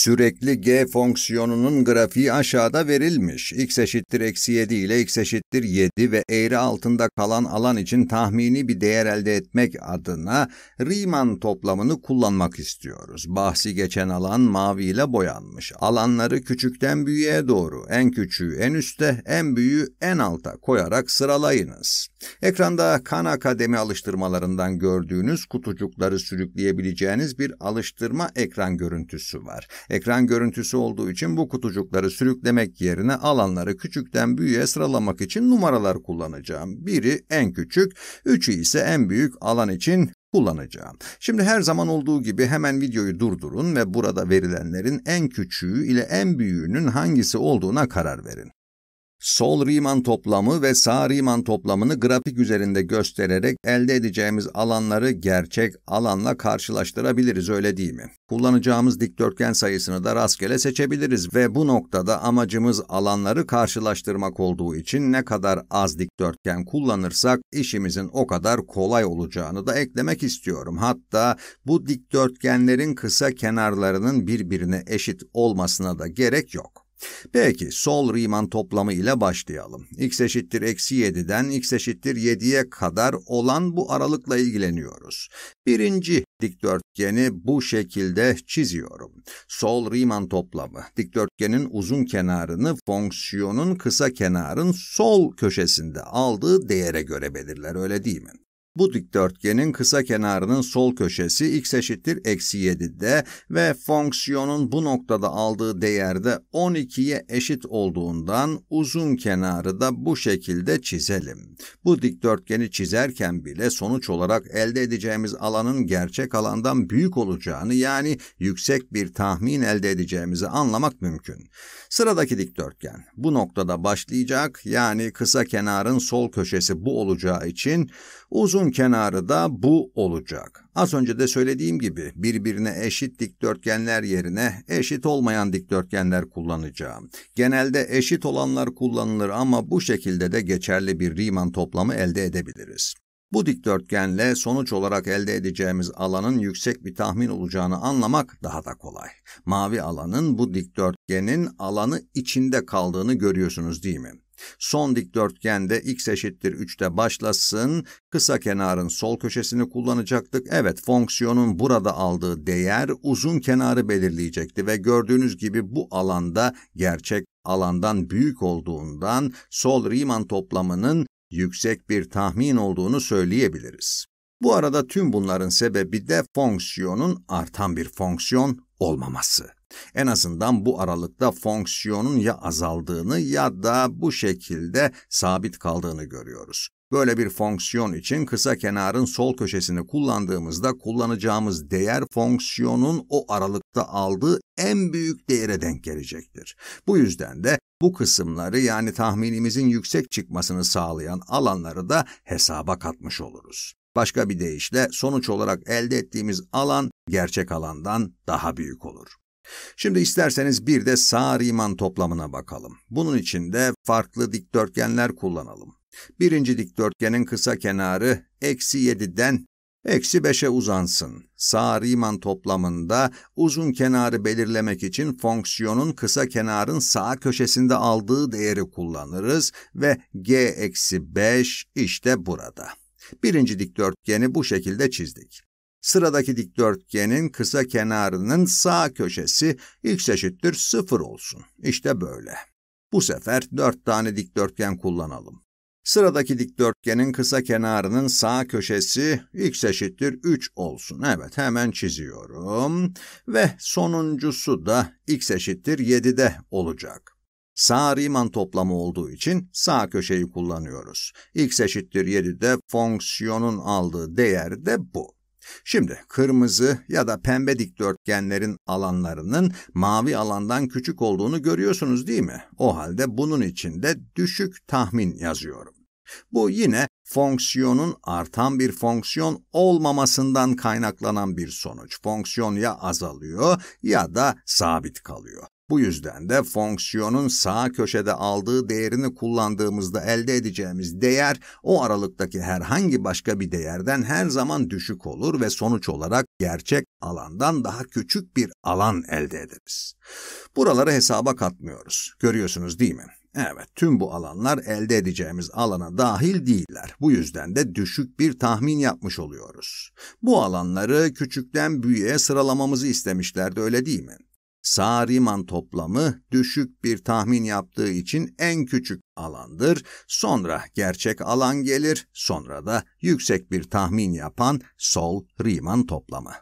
Sürekli g fonksiyonunun grafiği aşağıda verilmiş. x eşittir eksi 7 ile x eşittir 7 ve eğri altında kalan alan için tahmini bir değer elde etmek adına Riemann toplamını kullanmak istiyoruz. Bahsi geçen alan maviyle boyanmış. Alanları küçükten büyüğe doğru, en küçüğü en üste, en büyüğü en alta koyarak sıralayınız. Ekranda Khan Akademi alıştırmalarından gördüğünüz kutucukları sürükleyebileceğiniz bir alıştırma ekran görüntüsü var. Ekran görüntüsü olduğu için bu kutucukları sürüklemek yerine alanları küçükten büyüğe sıralamak için numaralar kullanacağım. Biri en küçük, üçü ise en büyük alan için kullanacağım. Şimdi her zaman olduğu gibi hemen videoyu durdurun ve burada verilenlerin en küçüğü ile en büyüğünün hangisi olduğuna karar verin sol Riemann toplamı ve sağ Riemann toplamını grafik üzerinde göstererek elde edeceğimiz alanları gerçek alanla karşılaştırabiliriz öyle değil mi? Kullanacağımız dikdörtgen sayısını da rastgele seçebiliriz ve bu noktada amacımız alanları karşılaştırmak olduğu için ne kadar az dikdörtgen kullanırsak işimizin o kadar kolay olacağını da eklemek istiyorum. Hatta bu dikdörtgenlerin kısa kenarlarının birbirine eşit olmasına da gerek yok. Peki sol Riemann toplamı ile başlayalım. x eşittir eksi 7'den x eşittir 7'ye kadar olan bu aralıkla ilgileniyoruz. Birinci dikdörtgeni bu şekilde çiziyorum. Sol Riemann toplamı dikdörtgenin uzun kenarını fonksiyonun kısa kenarın sol köşesinde aldığı değere göre belirler öyle değil mi? Bu dikdörtgenin kısa kenarının sol köşesi x eşittir eksi 7'de ve fonksiyonun bu noktada aldığı değerde 12'ye eşit olduğundan uzun kenarı da bu şekilde çizelim. Bu dikdörtgeni çizerken bile sonuç olarak elde edeceğimiz alanın gerçek alandan büyük olacağını yani yüksek bir tahmin elde edeceğimizi anlamak mümkün. Sıradaki dikdörtgen bu noktada başlayacak yani kısa kenarın sol köşesi bu olacağı için uzun Uzun kenarı da bu olacak. Az önce de söylediğim gibi birbirine eşit dikdörtgenler yerine eşit olmayan dikdörtgenler kullanacağım. Genelde eşit olanlar kullanılır ama bu şekilde de geçerli bir Riemann toplamı elde edebiliriz. Bu dikdörtgenle sonuç olarak elde edeceğimiz alanın yüksek bir tahmin olacağını anlamak daha da kolay. Mavi alanın bu dikdörtgenin alanı içinde kaldığını görüyorsunuz değil mi? Son dikdörtgende x eşittir 3'te başlasın. Kısa kenarın sol köşesini kullanacaktık. Evet fonksiyonun burada aldığı değer uzun kenarı belirleyecekti ve gördüğünüz gibi bu alanda gerçek alandan büyük olduğundan sol Riemann toplamının yüksek bir tahmin olduğunu söyleyebiliriz. Bu arada tüm bunların sebebi de fonksiyonun artan bir fonksiyon olmaması. En azından bu aralıkta fonksiyonun ya azaldığını ya da bu şekilde sabit kaldığını görüyoruz. Böyle bir fonksiyon için kısa kenarın sol köşesini kullandığımızda kullanacağımız değer fonksiyonun o aralıkta aldığı en büyük değere denk gelecektir. Bu yüzden de bu kısımları yani tahminimizin yüksek çıkmasını sağlayan alanları da hesaba katmış oluruz. Başka bir deyişle sonuç olarak elde ettiğimiz alan gerçek alandan daha büyük olur. Şimdi isterseniz bir de sağ-riman toplamına bakalım. Bunun için de farklı dikdörtgenler kullanalım. Birinci dikdörtgenin kısa kenarı eksi 7'den eksi 5'e uzansın. Sağ Riemann toplamında uzun kenarı belirlemek için fonksiyonun kısa kenarın sağ köşesinde aldığı değeri kullanırız ve g eksi 5 işte burada. Birinci dikdörtgeni bu şekilde çizdik. Sıradaki dikdörtgenin kısa kenarının sağ köşesi x eşittir 0 olsun. İşte böyle. Bu sefer 4 tane dikdörtgen kullanalım. Sıradaki dikdörtgenin kısa kenarının sağ köşesi x eşittir 3 olsun. Evet hemen çiziyorum. Ve sonuncusu da x eşittir 7'de olacak. Sağ Riemann toplamı olduğu için sağ köşeyi kullanıyoruz. x eşittir 7'de fonksiyonun aldığı değer de bu. Şimdi kırmızı ya da pembe dikdörtgenlerin alanlarının mavi alandan küçük olduğunu görüyorsunuz değil mi? O halde bunun içinde düşük tahmin yazıyorum. Bu yine fonksiyonun artan bir fonksiyon olmamasından kaynaklanan bir sonuç. Fonksiyon ya azalıyor ya da sabit kalıyor. Bu yüzden de fonksiyonun sağ köşede aldığı değerini kullandığımızda elde edeceğimiz değer o aralıktaki herhangi başka bir değerden her zaman düşük olur ve sonuç olarak gerçek alandan daha küçük bir alan elde ederiz. Buraları hesaba katmıyoruz. Görüyorsunuz değil mi? Evet, tüm bu alanlar elde edeceğimiz alana dahil değiller. Bu yüzden de düşük bir tahmin yapmış oluyoruz. Bu alanları küçükten büyüğe sıralamamızı istemişlerdi öyle değil mi? Sariman toplamı düşük bir tahmin yaptığı için en küçük alandır. Sonra gerçek alan gelir, sonra da yüksek bir tahmin yapan sol Riemann toplamı.